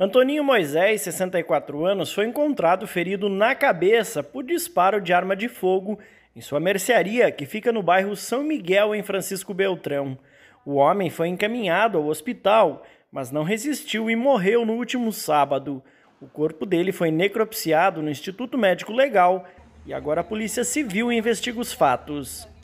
Antoninho Moisés, 64 anos, foi encontrado ferido na cabeça por disparo de arma de fogo em sua mercearia, que fica no bairro São Miguel, em Francisco Beltrão. O homem foi encaminhado ao hospital, mas não resistiu e morreu no último sábado. O corpo dele foi necropsiado no Instituto Médico Legal e agora a Polícia Civil investiga os fatos.